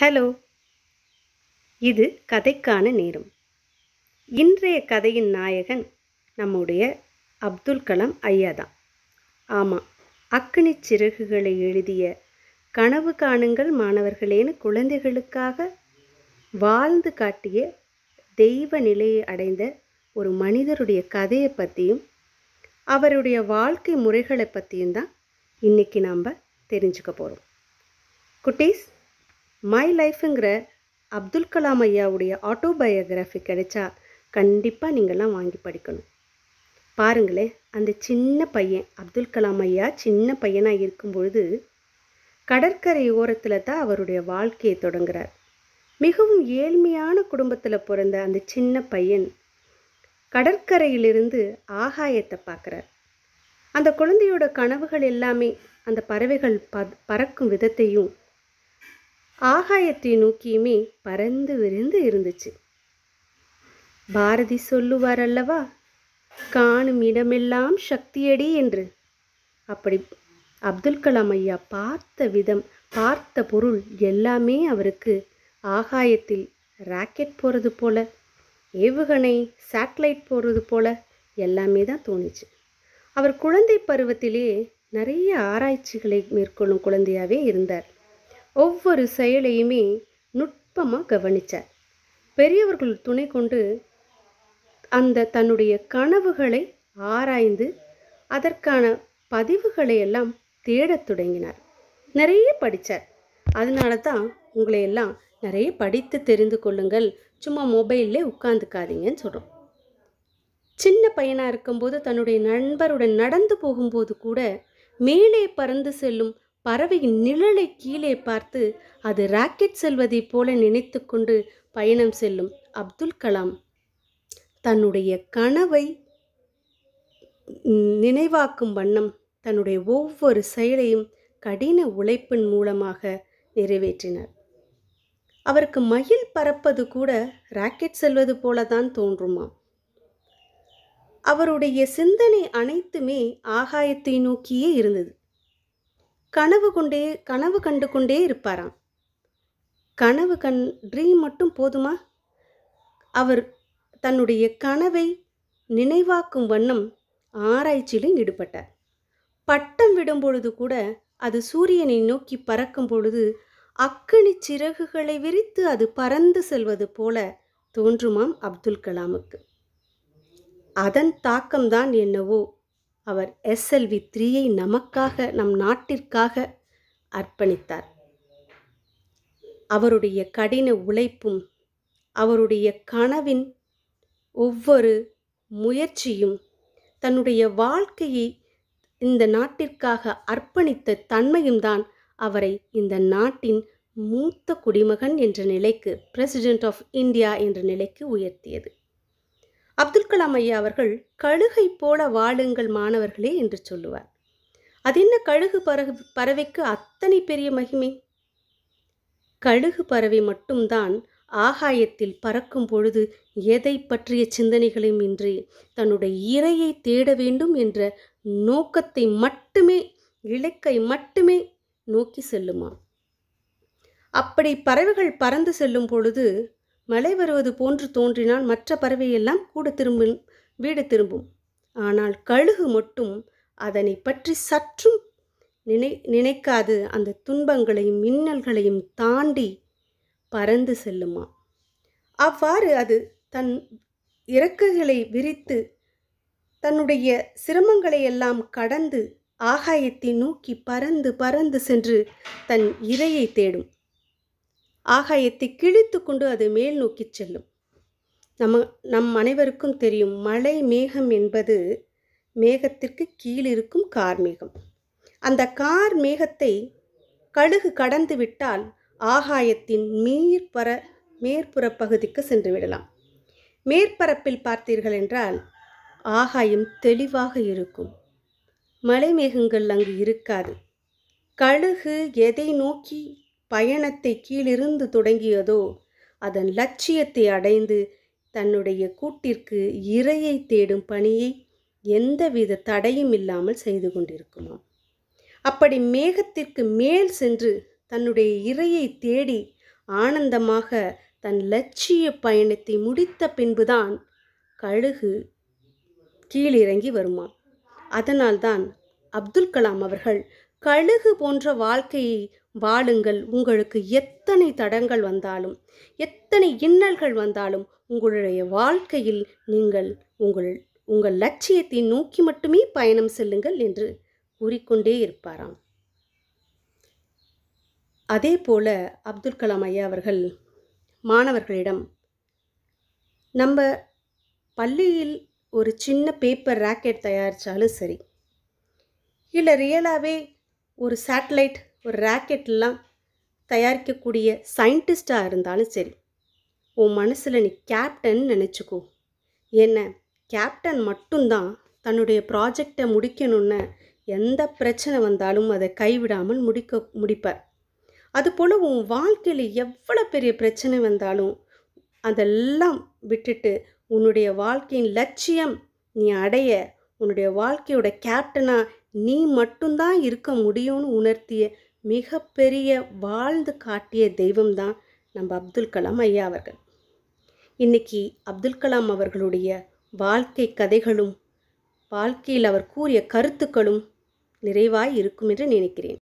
hello இது கதைக்கான நேரம் இன்றைய கதையின் நாயகன் நம்முடைய அப்துல் கலாம் ஐயா தான் ஆமாம் அக்னி சிறகுகளை எழுதிய கனவு காணுங்கள் மாணவர்களேன்னு குழந்தைகளுக்காக வாழ்ந்து காட்டிய தெய்வ நிலையை அடைந்த ஒரு மனிதருடைய கதையை பற்றியும் அவருடைய வாழ்க்கை முறைகளை பற்றியும் தான் இன்றைக்கி நாம் தெரிஞ்சுக்க போகிறோம் குட்டீஸ் மை லைஃப்புங்கிற அப்துல் கலாம் ஐயாவுடைய ஆட்டோபயோகிராஃபி கிடைச்சா கண்டிப்பாக நீங்கள்லாம் வாங்கி படிக்கணும் பாருங்களேன் அந்த சின்ன பையன் அப்துல் கலாம் ஐயா சின்ன பையனாக இருக்கும் பொழுது கடற்கரை ஓரத்தில் தான் அவருடைய வாழ்க்கையை தொடங்குகிறார் மிகவும் ஏழ்மையான குடும்பத்தில் பிறந்த அந்த சின்ன பையன் கடற்கரையிலிருந்து ஆகாயத்தை பார்க்குறார் அந்த குழந்தையோட கனவுகள் எல்லாமே அந்த பறவைகள் ப பறக்கும் விதத்தையும் ஆகாயத்தை நோக்கியுமே பறந்து விரிந்து இருந்துச்சு பாரதி சொல்லுவார் அல்லவா காணும் இடமெல்லாம் சக்தியடி என்று அப்படி அப்துல் கலாம் ஐயா பார்த்த விதம் பார்த்த பொருள் எல்லாமே அவருக்கு ஆகாயத்தில் ராக்கெட் போகிறது போல ஏவுகணை சேட்டலைட் போகிறது போல எல்லாமே தான் தோணுச்சு அவர் குழந்தை பருவத்திலே நிறைய ஆராய்ச்சிகளை மேற்கொள்ளும் குழந்தையாகவே இருந்தார் ஒவ்வொரு செயலையுமே நுட்பமாக கவனித்தார் பெரியவர்கள் துணை கொண்டு அந்த தன்னுடைய கனவுகளை ஆராய்ந்து அதற்கான பதிவுகளை எல்லாம் தேடத் தொடங்கினார் நிறைய படித்தார் அதனால தான் உங்களை எல்லாம் நிறைய படித்து தெரிந்து கொள்ளுங்கள் சும்மா மொபைல்லே உட்காந்துக்காதீங்கன்னு சொல்கிறோம் சின்ன பையனாக இருக்கும்போது தன்னுடைய நண்பருடன் நடந்து போகும்போது கூட மேலே பறந்து செல்லும் பறவையின் நிழலை கீழே பார்த்து அது ராக்கெட் செல்வதைப் போல நினைத்து கொண்டு பயணம் செல்லும் அப்துல் கலாம் தன்னுடைய கனவை நினைவாக்கும் வண்ணம் தன்னுடைய ஒவ்வொரு செயலையும் கடின உழைப்பின் மூலமாக நிறைவேற்றினார் அவருக்கு மயில் பறப்பது கூட ராக்கெட் செல்வது போலதான் தோன்றுமா அவருடைய சிந்தனை அனைத்துமே ஆகாயத்தை நோக்கியே இருந்தது கனவு கொண்டே கனவு கண்டு கொண்டே இருப்பாராம் கனவு கண் ட்ரீம் மட்டும் போதுமா அவர் தன்னுடைய கனவை நினைவாக்கும் வண்ணம் ஆராய்ச்சியிலும் ஈடுபட்டார் பட்டம் விடும் பொழுது கூட அது சூரியனை நோக்கி பறக்கும் பொழுது அக்கணி சிறகுகளை விரித்து அது பறந்து செல்வது போல தோன்றுமாம் அப்துல் கலாமுக்கு அதன் தாக்கம்தான் என்னவோ அவர் எஸ்எல்வி த்ரீயை நமக்காக நம் நாட்டிற்காக அர்ப்பணித்தார் அவருடைய கடின உழைப்பும் அவருடைய கனவின் ஒவ்வொரு முயற்சியும் தன்னுடைய வாழ்க்கையை இந்த நாட்டிற்காக அர்ப்பணித்த தன்மையும் தான் அவரை இந்த நாட்டின் மூத்த குடிமகன் என்ற நிலைக்கு பிரசிடென்ட் ஆஃப் இந்தியா என்ற நிலைக்கு உயர்த்தியது அப்துல் கலாம் ஐயா அவர்கள் கழுகை போல வாழுங்கள் மாணவர்களே என்று சொல்லுவார் அது என்ன கழுகு பறகு பறவைக்கு அத்தனை பெரிய மகிமை கழுகு பறவை மட்டும்தான் ஆகாயத்தில் பறக்கும் பொழுது எதை பற்றிய சிந்தனைகளையும் இன்றி தன்னுடைய இறையை தேட வேண்டும் என்ற நோக்கத்தை மட்டுமே இலக்கை மட்டுமே நோக்கி செல்லுமா அப்படி பறவைகள் பறந்து செல்லும் பொழுது மழை வருவது போன்று தோன்றினால் மற்ற பறவையெல்லாம் கூட திரும்பும் வீடு திரும்பும் ஆனால் கழுகு மட்டும் அதனை பற்றி சற்றும் நினை நினைக்காது அந்த துன்பங்களையும் மின்னல்களையும் தாண்டி பறந்து செல்லுமா அவ்வாறு அது தன் இறக்குகளை விரித்து தன்னுடைய சிரமங்களை எல்லாம் கடந்து ஆகாயத்தை நோக்கி பறந்து பறந்து சென்று தன் இரையை தேடும் ஆகாயத்தை கிழித்து கொண்டு அது மேல் நோக்கி செல்லும் நம்ம நம் அனைவருக்கும் தெரியும் மழை மேகம் என்பது மேகத்திற்கு கீழிருக்கும் கார்மேகம் அந்த கார் மேகத்தை கழுகு கடந்து விட்டால் ஆகாயத்தின் மேற்பர மேற்புற பகுதிக்கு சென்று விடலாம் மேற்பரப்பில் பார்த்தீர்கள் என்றால் ஆகாயம் தெளிவாக இருக்கும் மலை மேகங்கள் அங்கு இருக்காது கழுகு எதை நோக்கி பயணத்தை கீழிருந்து தொடங்கியதோ அதன் லட்சியத்தை அடைந்து தன்னுடைய கூட்டிற்கு இரையை தேடும் பணியை எந்தவித தடையும் இல்லாமல் செய்து கொண்டிருக்குமாம் அப்படி மேகத்திற்கு மேல் சென்று தன்னுடைய இரையை தேடி ஆனந்தமாக தன் லட்சிய பயணத்தை முடித்த பின்புதான் கழுகு கீழிறங்கி வருமாம் அதனால்தான் அப்துல் கலாம் அவர்கள் கழுகு போன்ற வாழ்க்கையை வாழுங்கள் உங்களுக்கு எத்தனை தடங்கள் வந்தாலும் எத்தனை இன்னல்கள் வந்தாலும் உங்களுடைய வாழ்க்கையில் நீங்கள் உங்கள் உங்கள் லட்சியத்தை நோக்கி மட்டுமே பயணம் செல்லுங்கள் என்று கூறிக்கொண்டே இருப்பாராம் அதே போல அப்துல் கலாம் ஐயா அவர்கள் மாணவர்களிடம் நம்ம பள்ளியில் ஒரு சின்ன பேப்பர் ராக்கெட் தயாரித்தாலும் சரி இல்லை ரியலாகவே ஒரு சேட்டலைட் ஒரு ராக்கெட்லாம் தயாரிக்கக்கூடிய சயின்டிஸ்டாக இருந்தாலும் சரி உன் மனசில் நீ கேப்டன் நினச்சிக்கோ என்ன கேப்டன் மட்டும்தான் தன்னுடைய ப்ராஜெக்டை முடிக்கணும்னு எந்த பிரச்சனை வந்தாலும் அதை கைவிடாமல் முடிக்க முடிப்பார் அதுபோல் உன் வாழ்க்கையில் எவ்வளோ பெரிய பிரச்சனை வந்தாலும் அதெல்லாம் விட்டுட்டு உன்னுடைய வாழ்க்கையின் லட்சியம் நீ அடைய உன்னுடைய வாழ்க்கையோட கேப்டனாக நீ மட்டும்தான் இருக்க முடியும்னு உணர்த்திய மிகப்பெரிய வாழ்ந்து காட்டிய தெய்வம்தான் நம்ம அப்துல் கலாம் ஐயா அவர்கள் இன்னைக்கு அப்துல் கலாம் அவர்களுடைய வாழ்க்கை கதைகளும் வாழ்க்கையில் அவர் கூறிய கருத்துக்களும் நிறைவாய் இருக்கும் என்று நினைக்கிறேன்